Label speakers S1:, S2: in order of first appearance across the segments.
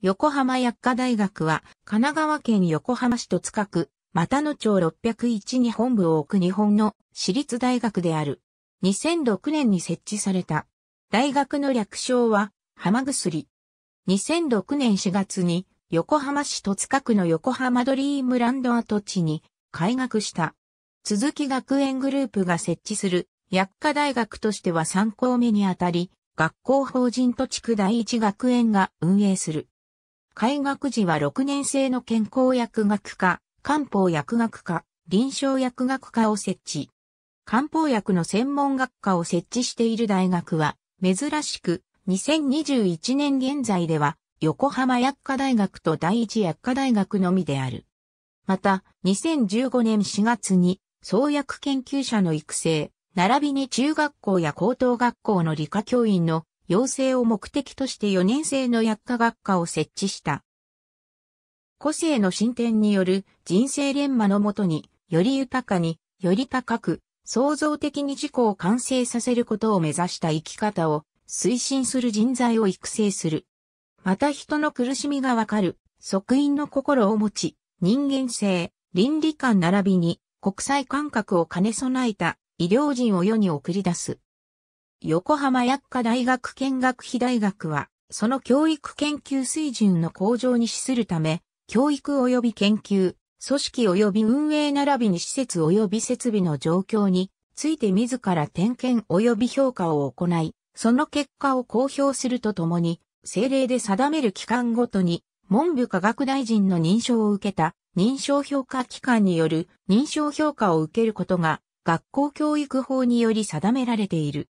S1: 横浜薬科大学は、神奈川県横浜市戸塚区、又野町601に本部を置く日本の私立大学である。2006年に設置された。大学の略称は、浜薬。2006年4月に、横浜市戸塚区の横浜ドリームランド跡地に、開学した。続き学園グループが設置する、薬科大学としては3校目にあたり、学校法人戸地区第一学園が運営する。開学時は6年生の健康薬学科、漢方薬学科、臨床薬学科を設置。漢方薬の専門学科を設置している大学は、珍しく、2021年現在では、横浜薬科大学と第一薬科大学のみである。また、2015年4月に、創薬研究者の育成、並びに中学校や高等学校の理科教員の養成を目的として4年生の薬科学科を設置した。個性の進展による人生連磨のもとに、より豊かに、より高く、創造的に自己を完成させることを目指した生き方を推進する人材を育成する。また人の苦しみがわかる、即因の心を持ち、人間性、倫理観並びに国際感覚を兼ね備えた医療人を世に送り出す。横浜薬科大学見学費大学は、その教育研究水準の向上に資するため、教育及び研究、組織及び運営並びに施設及び設備の状況について自ら点検及び評価を行い、その結果を公表するとともに、政令で定める機関ごとに、文部科学大臣の認証を受けた認証評価機関による認証評価を受けることが学校教育法により定められている。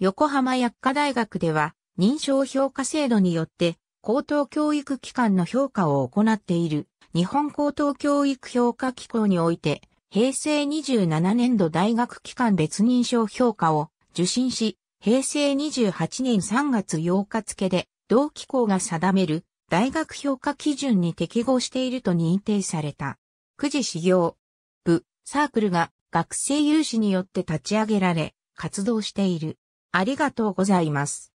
S1: 横浜薬科大学では認証評価制度によって高等教育機関の評価を行っている日本高等教育評価機構において平成27年度大学機関別認証評価を受信し平成28年3月8日付で同機構が定める大学評価基準に適合していると認定された。九時修行部サークルが学生有志によって立ち上げられ活動している。ありがとうございます。